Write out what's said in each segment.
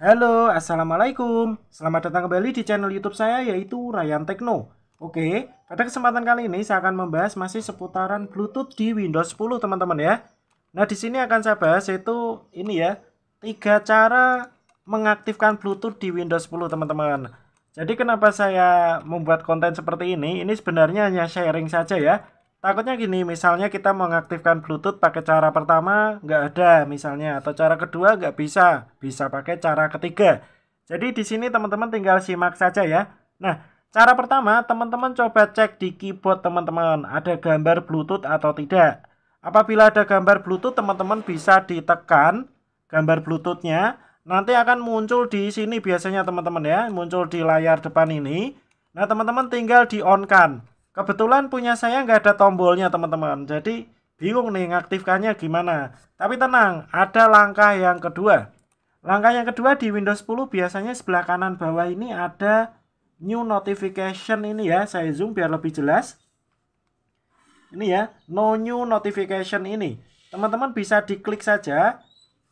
Halo, Assalamualaikum. Selamat datang kembali di channel YouTube saya yaitu Ryan Tekno. Oke, pada kesempatan kali ini saya akan membahas masih seputaran Bluetooth di Windows 10 teman-teman ya. Nah, di sini akan saya bahas itu ini ya, tiga cara mengaktifkan Bluetooth di Windows 10 teman-teman. Jadi kenapa saya membuat konten seperti ini? Ini sebenarnya hanya sharing saja ya Takutnya gini, misalnya kita mengaktifkan Bluetooth pakai cara pertama nggak ada misalnya, atau cara kedua nggak bisa, bisa pakai cara ketiga. Jadi di sini teman-teman tinggal simak saja ya. Nah, cara pertama teman-teman coba cek di keyboard teman-teman, ada gambar Bluetooth atau tidak. Apabila ada gambar Bluetooth, teman-teman bisa ditekan gambar Bluetoothnya. Nanti akan muncul di sini biasanya teman-teman ya, muncul di layar depan ini. Nah teman-teman tinggal di on kan. Kebetulan punya saya nggak ada tombolnya teman-teman. Jadi bingung nih ngaktifkannya gimana. Tapi tenang, ada langkah yang kedua. Langkah yang kedua di Windows 10 biasanya sebelah kanan bawah ini ada new notification ini ya. Saya zoom biar lebih jelas. Ini ya, no new notification ini. Teman-teman bisa diklik saja.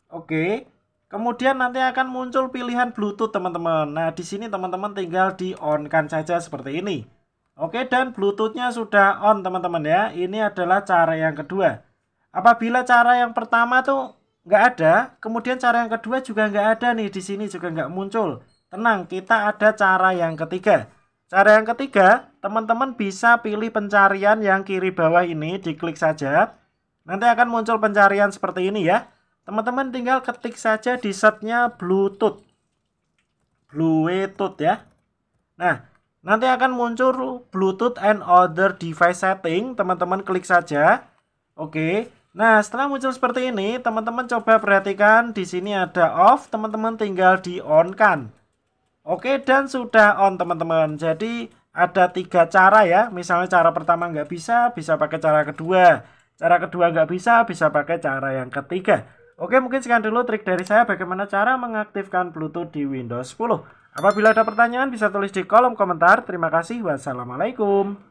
Oke. Kemudian nanti akan muncul pilihan Bluetooth, teman-teman. Nah, di sini teman-teman tinggal di on-kan saja seperti ini. Oke, dan Bluetoothnya sudah on teman-teman ya. Ini adalah cara yang kedua. Apabila cara yang pertama tuh nggak ada, kemudian cara yang kedua juga nggak ada nih. Di sini juga nggak muncul. Tenang, kita ada cara yang ketiga. Cara yang ketiga, teman-teman bisa pilih pencarian yang kiri bawah ini, diklik saja. Nanti akan muncul pencarian seperti ini ya. Teman-teman tinggal ketik saja di setnya Bluetooth. Bluetooth ya. Nah, Nanti akan muncul Bluetooth and other device setting. Teman-teman klik saja. Oke. Nah, setelah muncul seperti ini, teman-teman coba perhatikan di sini ada off, teman-teman tinggal di on kan. Oke, dan sudah on teman-teman. Jadi ada tiga cara ya. Misalnya cara pertama nggak bisa, bisa pakai cara kedua. Cara kedua nggak bisa, bisa pakai cara yang ketiga. Oke, mungkin sekian dulu trik dari saya bagaimana cara mengaktifkan Bluetooth di Windows 10. Apabila ada pertanyaan bisa tulis di kolom komentar. Terima kasih. Wassalamualaikum.